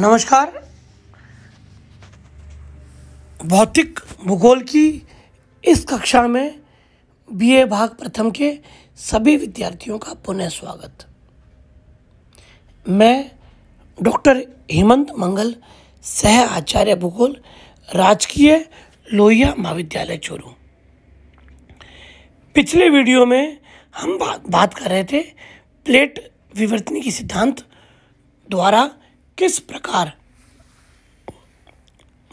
नमस्कार भौतिक भूगोल की इस कक्षा में बीए भाग प्रथम के सभी विद्यार्थियों का पुनः स्वागत मैं डॉक्टर हेमंत मंगल सह आचार्य भूगोल राजकीय लोहिया महाविद्यालय चोरू पिछले वीडियो में हम बात कर रहे थे प्लेट विवर्तनी की सिद्धांत द्वारा किस प्रकार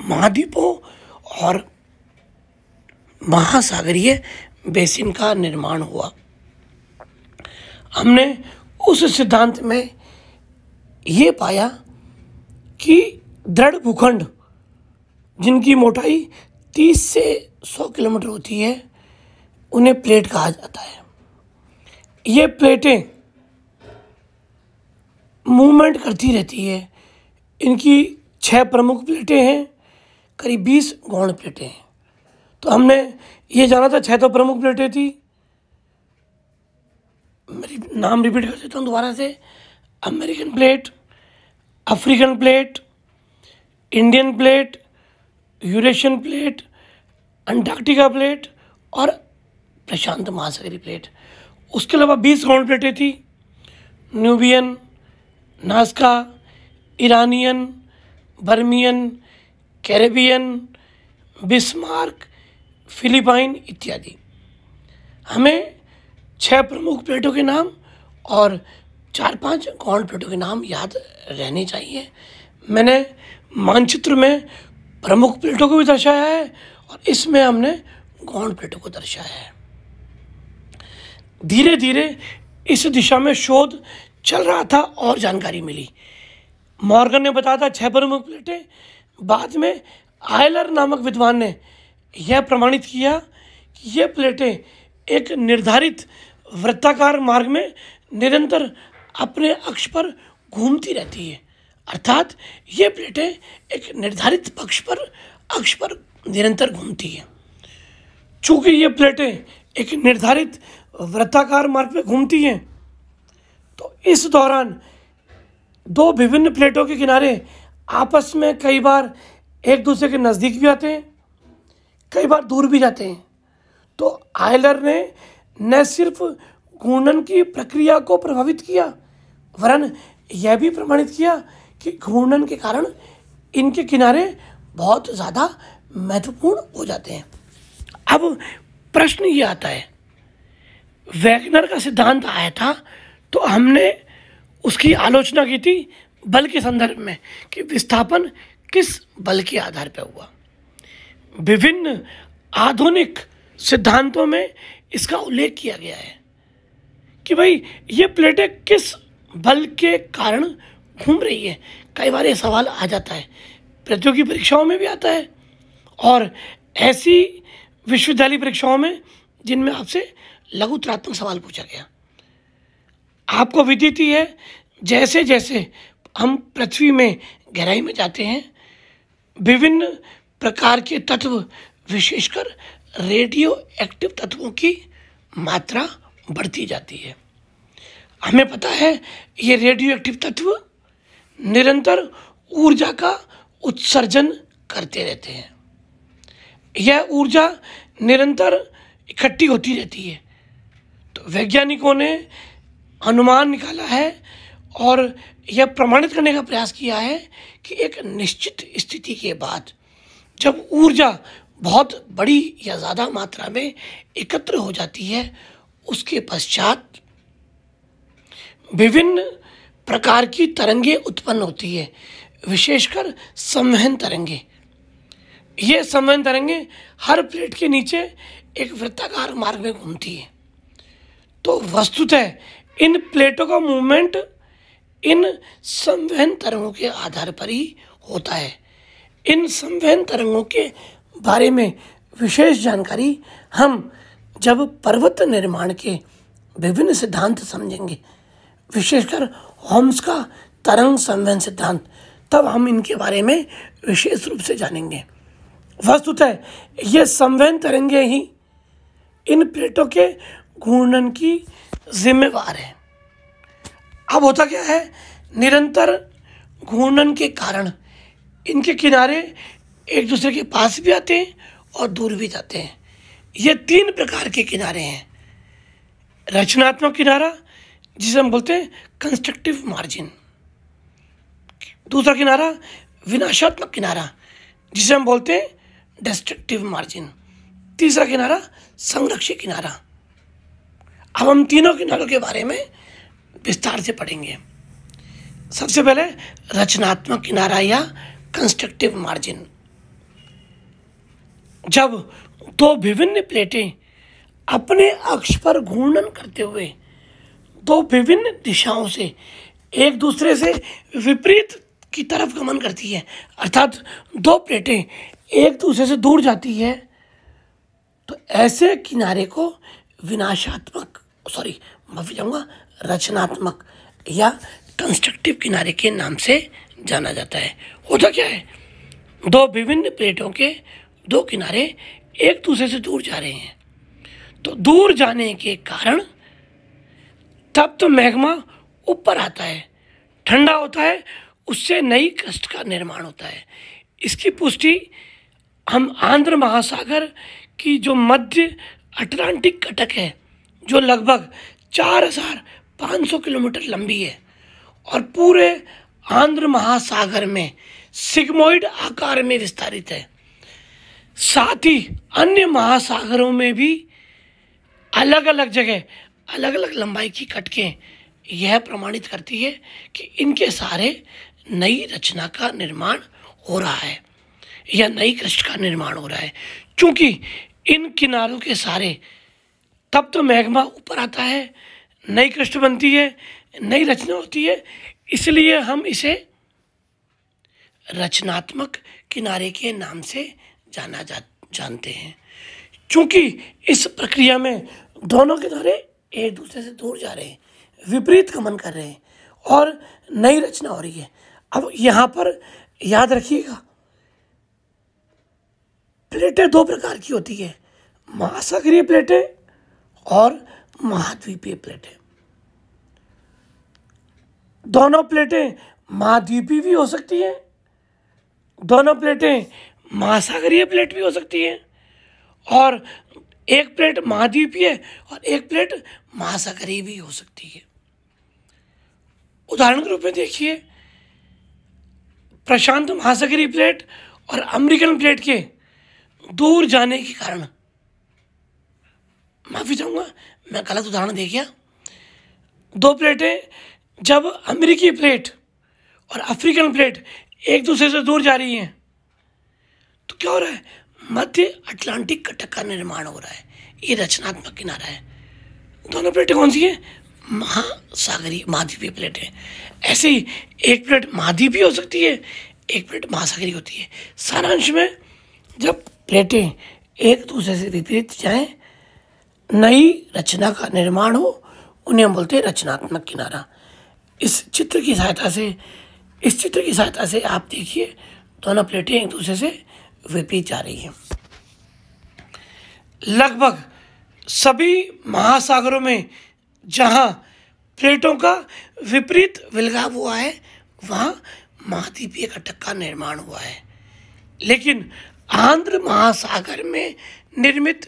महाद्वीपों और महासागरीय बेसिन का निर्माण हुआ हमने उस सिद्धांत में ये पाया कि दृढ़ भूखंड जिनकी मोटाई 30 से 100 किलोमीटर होती है उन्हें प्लेट कहा जाता है ये प्लेटें मूवमेंट करती रहती है इनकी छः प्रमुख प्लेटें हैं करीब बीस गौण प्लेटें हैं तो हमने ये जाना था छः तो प्रमुख प्लेटें थी नाम रिपीट कर देता हूँ दोबारा से American plate African plate Indian plate Eurasian plate Antarctica plate और प्रशांत महासागरी प्लेट उसके अलावा बीस गौण प्लेटें थी Nubian Nazca Iranian Burmese Caribbean Bismarck Philippine इत्यादि हमें छह प्रमुख प्लेटों के नाम और चार पांच गौण प्लेटों के नाम याद रहने चाहिए मैंने मानचित्र में प्रमुख प्लेटों को भी दर्शाया है और इसमें हमने गौण प्लेटों को दर्शाया है धीरे धीरे इस दिशा में शोध चल रहा था और जानकारी मिली मॉर्गन ने बताया था छह प्रमुख प्लेटें बाद में आयलर नामक विद्वान ने यह प्रमाणित किया कि ये प्लेटें एक निर्धारित वृत्ताकार मार्ग में निरंतर अपने अक्ष पर घूमती रहती है अर्थात ये प्लेटें एक निर्धारित पक्ष पर अक्ष पर निरंतर घूमती है चूंकि ये प्लेटें एक निर्धारित वृत्ताकार मार्ग पर घूमती हैं तो इस दौरान दो विभिन्न प्लेटों के किनारे आपस में कई बार एक दूसरे के नज़दीक भी आते हैं कई बार दूर भी जाते हैं तो आयलर ने न सिर्फ घूर्णन की प्रक्रिया को प्रभावित किया वरन यह भी प्रमाणित किया कि घूर्णन के कारण इनके किनारे बहुत ज़्यादा महत्वपूर्ण हो जाते हैं अब प्रश्न ये आता है वैगनर का सिद्धांत आया था तो हमने उसकी आलोचना की थी बल के संदर्भ में कि विस्थापन किस बल के आधार पर हुआ विभिन्न आधुनिक सिद्धांतों में इसका उल्लेख किया गया है कि भाई ये प्लेटें किस बल के कारण घूम रही है कई बार ये सवाल आ जाता है प्रतियोगी परीक्षाओं में भी आता है और ऐसी विश्वविद्यालय परीक्षाओं में जिनमें आपसे लघुतरात्मक सवाल पूछा गया आपको विदित है जैसे जैसे हम पृथ्वी में गहराई में जाते हैं विभिन्न प्रकार के तत्व विशेषकर रेडियो एक्टिव तत्वों की मात्रा बढ़ती जाती है हमें पता है ये रेडियो एक्टिव तत्व निरंतर ऊर्जा का उत्सर्जन करते रहते हैं यह ऊर्जा निरंतर इकट्ठी होती रहती है तो वैज्ञानिकों ने अनुमान निकाला है और यह प्रमाणित करने का प्रयास किया है कि एक निश्चित स्थिति के बाद जब ऊर्जा बहुत बड़ी या ज़्यादा मात्रा में एकत्र हो जाती है उसके पश्चात विभिन्न प्रकार की तरंगे उत्पन्न होती है विशेषकर संवहन तरंगे ये संवहन तरंगे हर प्लेट के नीचे एक वृत्ताकार मार्ग में घूमती है तो वस्तुतः इन प्लेटों का मूवमेंट इन संवहन तरंगों के आधार पर ही होता है इन संवहन तरंगों के बारे में विशेष जानकारी हम जब पर्वत निर्माण के विभिन्न सिद्धांत समझेंगे विशेषकर होम्स का तरंग संवहन सिद्धांत तब हम इनके बारे में विशेष रूप से जानेंगे वस्तुतः ये संवहन तरंगे ही इन प्लेटों के घूर्णन की जिम्मेवार है अब होता क्या है निरंतर घूर्णन के कारण इनके किनारे एक दूसरे के पास भी आते हैं और दूर भी जाते हैं ये तीन प्रकार के किनारे हैं रचनात्मक किनारा जिसे हम बोलते हैं कंस्ट्रक्टिव मार्जिन दूसरा किनारा विनाशात्मक किनारा जिसे हम बोलते हैं डिस्ट्रक्टिव मार्जिन तीसरा किनारा संरक्षित किनारा अब हम तीनों किनारों के बारे में विस्तार से पढ़ेंगे सबसे पहले रचनात्मक किनारा या कंस्ट्रक्टिव मार्जिन जब दो विभिन्न प्लेटें अपने अक्ष पर घूर्णन करते हुए दो विभिन्न दिशाओं से एक दूसरे से विपरीत की तरफ गमन करती है अर्थात दो प्लेटें एक दूसरे से दूर जाती है तो ऐसे किनारे को विनाशात्मक सॉरी माफी जाऊँगा रचनात्मक या कंस्ट्रक्टिव किनारे के नाम से जाना जाता है होता क्या है दो विभिन्न प्लेटों के दो किनारे एक दूसरे से दूर जा रहे हैं तो दूर जाने के कारण तब तो मैग्मा ऊपर आता है ठंडा होता है उससे नई कष्ट का निर्माण होता है इसकी पुष्टि हम आंध्र महासागर की जो मध्य अटलांटिक कटक है जो लगभग चार हज़ार पाँच सौ किलोमीटर लंबी है और पूरे आंध्र महासागर में सिग्मोइड आकार में विस्तारित है साथ ही अन्य महासागरों में भी अलग अलग जगह अलग अलग लंबाई की कटकें यह प्रमाणित करती है कि इनके सारे नई रचना का निर्माण हो रहा है या नई कृष्ण का निर्माण हो रहा है क्योंकि इन किनारों के सारे तब तो महकमा ऊपर आता है नई कृष्ट बनती है नई रचना होती है इसलिए हम इसे रचनात्मक किनारे के नाम से जाना जा जानते हैं क्योंकि इस प्रक्रिया में दोनों किनारे एक दूसरे से दूर जा रहे हैं विपरीत गमन कर रहे हैं और नई रचना हो रही है अब यहाँ पर याद रखिएगा प्लेटें दो प्रकार की होती है महासागरीय प्लेटें और महाद्वीपीय प्लेटें दोनों प्लेटें महाद्वीपीय भी हो सकती हैं दोनों प्लेटें महासागरीय प्लेट भी हो सकती हैं और एक प्लेट महाद्वीपीय और एक प्लेट महासागरीय भी हो सकती है उदाहरण के रूप में देखिए प्रशांत महासागरीय प्लेट और अमेरिकन प्लेट के दूर जाने के कारण माफ़ी चाहूँगा मैं गलत उदाहरण दे गया दो प्लेटें जब अमेरिकी प्लेट और अफ्रीकन प्लेट एक दूसरे से दूर जा रही हैं तो क्या हो रहा है मध्य अटलांटिक कटक का निर्माण हो रहा है ये रचनात्मक किनारा है दोनों प्लेटें कौन सी हैं महासागरीय महाद्वीपीय प्लेटें ऐसे ही एक प्लेट महाद्वीपीय हो सकती है एक प्लेट महासागरीय होती है सारांश में जब प्लेटें एक दूसरे से विपरीत जाएं नई रचना का निर्माण हो उन्हें हम बोलते हैं रचनात्मक किनारा इस चित्र की सहायता से इस चित्र की सहायता से आप देखिए दोनों प्लेटें एक दूसरे से विपरीत जा रही हैं लगभग सभी महासागरों में जहाँ प्लेटों का विपरीत विलगाव हुआ है वहाँ महाद्वीपीय घटक का निर्माण हुआ है लेकिन आंध्र महासागर में निर्मित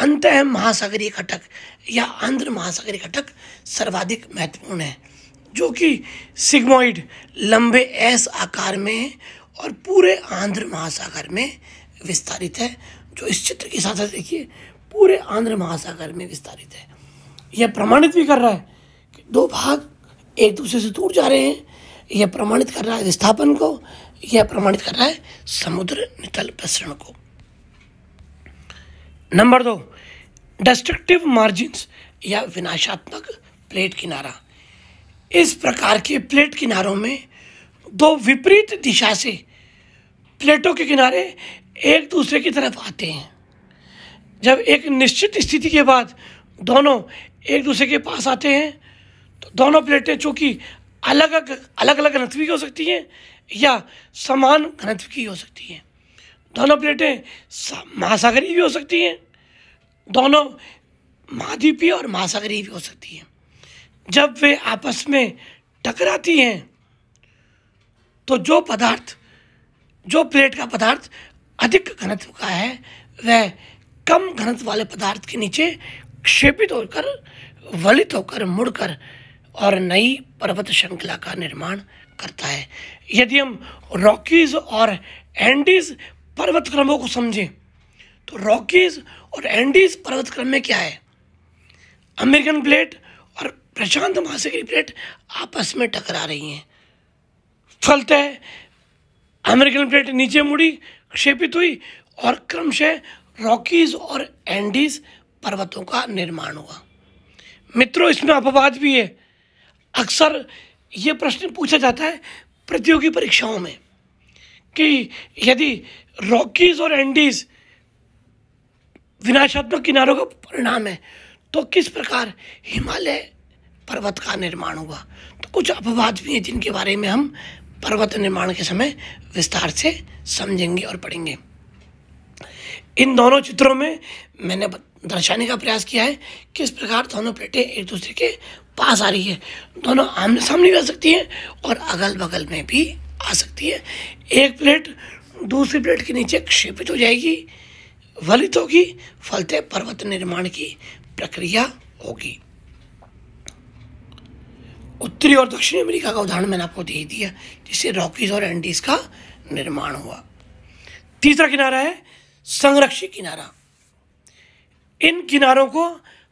अंत महासागरीय घटक या आंध्र महासागरीय घटक सर्वाधिक महत्वपूर्ण है जो कि सिग्मोइड लंबे एस आकार में और पूरे आंध्र महासागर में विस्तारित है जो इस चित्र के साथ साथ देखिए पूरे आंध्र महासागर में विस्तारित है यह प्रमाणित भी कर रहा है कि दो भाग एक दूसरे से दूर जा रहे हैं यह प्रमाणित कर रहा है विस्थापन को यह प्रमाणित कर रहा है समुद्र नितल प्रसरण को नंबर दो डिस्ट्रक्टिव मार्जिन्स या विनाशात्मक प्लेट किनारा इस प्रकार के प्लेट किनारों में दो विपरीत दिशा से प्लेटों के किनारे एक दूसरे की तरफ आते हैं जब एक निश्चित स्थिति के बाद दोनों एक दूसरे के पास आते हैं तो दोनों प्लेटें चूँकि अलग अलग अलग अलग घनत्व की हो सकती हैं या समान घनत्व की हो सकती हैं दोनों प्लेटें महासागरीय भी हो सकती हैं दोनों महाद्वीपीय और महासागरीय भी हो सकती हैं जब वे आपस में टकराती हैं तो जो पदार्थ जो प्लेट का पदार्थ अधिक घनत्व का है वह कम घनत्व वाले पदार्थ के नीचे क्षेपित होकर वलित होकर मुड़कर और नई पर्वत श्रृंखला का निर्माण करता है यदि हम रॉकीज और एंडीज पर्वत क्रमों को समझें तो रॉकीज और एंडीज पर्वत क्रम में क्या है अमेरिकन प्लेट और प्रशांत महासागरीय प्लेट आपस में टकरा रही हैं फलतः अमेरिकन प्लेट नीचे मुड़ी क्षेपित हुई और क्रमशः रॉकीज और एंडीज पर्वतों का निर्माण हुआ मित्रों इसमें अपवाद भी है अक्सर ये प्रश्न पूछा जाता है प्रतियोगी परीक्षाओं में कि यदि रॉकीज और एंडीज विनाशात्मक किनारों का परिणाम है तो किस प्रकार हिमालय पर्वत का निर्माण हुआ तो कुछ अपवाद भी हैं जिनके बारे में हम पर्वत निर्माण के समय विस्तार से समझेंगे और पढ़ेंगे इन दोनों चित्रों में मैंने दर्शाने का प्रयास किया है किस प्रकार दोनों प्लेटें एक दूसरे के पास आ रही है दोनों आमने सामने भी आ सकती हैं और अगल बगल में भी आ सकती है एक प्लेट दूसरी प्लेट के नीचे क्षेपित हो जाएगी वलित होगी फलते पर्वत निर्माण की प्रक्रिया होगी उत्तरी और दक्षिणी अमेरिका का उदाहरण मैंने आपको दे दिया जिससे रॉकीज और एंडीज का निर्माण हुआ तीसरा किनारा है संरक्षित किनारा इन किनारों को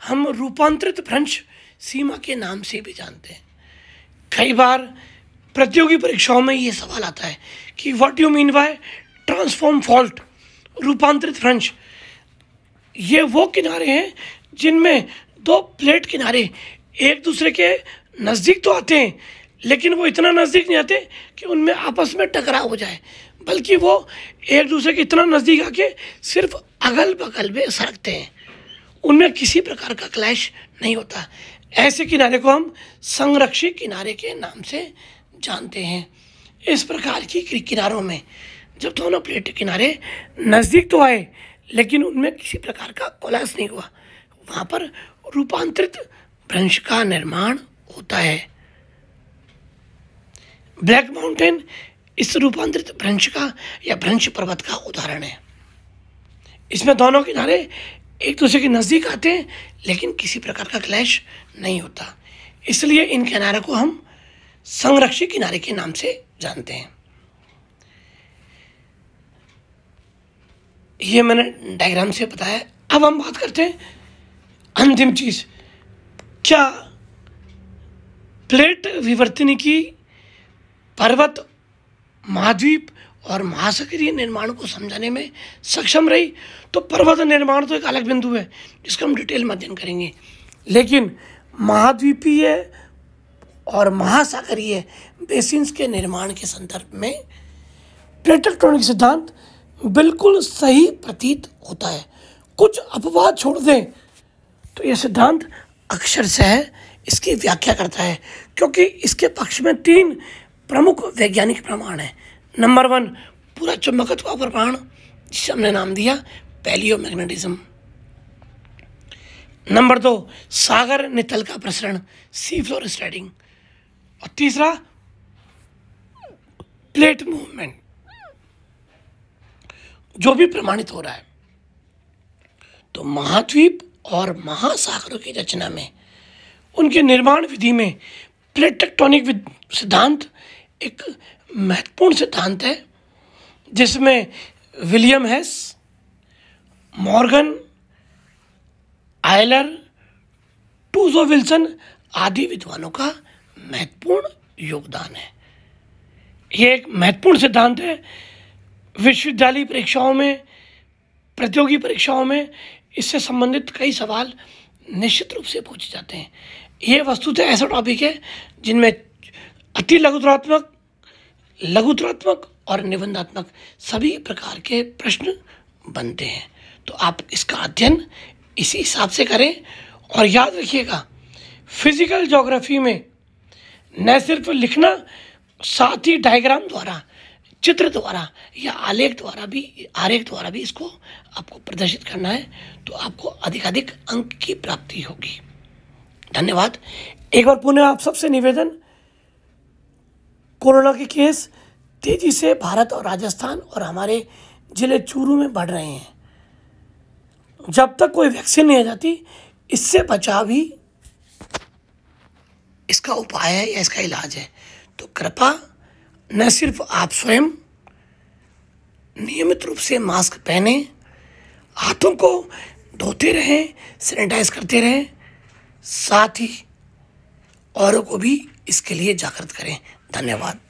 हम रूपांतरित फ्रेंच सीमा के नाम से भी जानते हैं कई बार प्रतियोगी परीक्षाओं में ये सवाल आता है कि what you mean by transform fault रूपांतरित फ्रंश ये वो किनारे हैं जिनमें दो प्लेट किनारे एक दूसरे के नज़दीक तो आते हैं लेकिन वो इतना नज़दीक नहीं आते कि उनमें आपस में टकराव हो जाए बल्कि वो एक दूसरे के इतना नज़दीक आके सिर्फ अगल बगल में सड़कते हैं उनमें किसी प्रकार का क्लैश नहीं होता ऐसे किनारे को हम संरक्षित किनारे के नाम से जानते हैं इस प्रकार की किनारों में जब दोनों प्लेट के किनारे नज़दीक तो आए लेकिन उनमें किसी प्रकार का कोलास नहीं हुआ वहाँ पर रूपांतरित भ्रंश का निर्माण होता है ब्लैक माउंटेन इस रूपांतरित भ्रंश का या भ्रंश पर्वत का उदाहरण है इसमें दोनों किनारे एक दूसरे के नज़दीक आते हैं लेकिन किसी प्रकार का क्लैश नहीं होता इसलिए इन किनारों को हम संरक्षित किनारे के नाम से जानते हैं ये मैंने डायग्राम से बताया अब हम बात करते हैं अंतिम चीज क्या प्लेट विवर्तनी की पर्वत महाद्वीप और महासागरीय निर्माण को समझाने में सक्षम रही तो पर्वत निर्माण तो एक अलग बिंदु है जिसका हम डिटेल में अध्ययन करेंगे लेकिन महाद्वीपीय और महासागरीय बेसिन्स के निर्माण के संदर्भ में प्लेटेक्ट्रॉनिक सिद्धांत बिल्कुल सही प्रतीत होता है कुछ अपवाद छोड़ दें तो यह सिद्धांत अक्षर से है इसकी व्याख्या करता है क्योंकि इसके पक्ष में तीन प्रमुख वैज्ञानिक प्रमाण है नंबर वन पूरा चुंबकत्व का प्रमाण जिसे हमने नाम दिया पैलियो मैग्नेटिज्म नंबर दो सागर नितल का प्रसरण सी फ्लोर स्टडिंग और तीसरा प्लेट मूवमेंट जो भी प्रमाणित हो रहा है तो महाद्वीप और महासागरों की रचना में उनके निर्माण विधि में प्लेट टेक्टोनिक सिद्धांत एक महत्वपूर्ण सिद्धांत है जिसमें William Hess Morgan Euler Tuzo Wilson आदि विद्वानों का महत्वपूर्ण योगदान है ये एक महत्वपूर्ण सिद्धांत है विश्वविद्यालय परीक्षाओं में प्रतियोगी परीक्षाओं में इससे संबंधित कई सवाल निश्चित रूप से पूछे जाते हैं ये वस्तुतः ऐसा टॉपिक है जिनमें अति लघुतरात्मक लघुतरात्मक और निबंधात्मक सभी प्रकार के प्रश्न बनते हैं तो आप इसका अध्ययन इसी हिसाब से करें और याद रखिएगा फिजिकल जोग्राफी में न सिर्फ लिखना साथ ही डायग्राम द्वारा चित्र द्वारा या आलेख द्वारा भी आरेख द्वारा भी इसको आपको प्रदर्शित करना है तो आपको अधिकाधिक अंक की प्राप्ति होगी धन्यवाद एक बार पुनः आप सबसे निवेदन कोरोना के केस तेजी से भारत और राजस्थान और हमारे जिले चूरू में बढ़ रहे हैं जब तक कोई वैक्सीन नहीं आ जाती इससे बचाव ही इसका उपाय है या इसका इलाज है तो कृपा न सिर्फ आप स्वयं नियमित रूप से मास्क पहने हाथों को धोते रहें सैनिटाइज करते रहें साथ ही औरों को भी इसके लिए जागृत करें धन्यवाद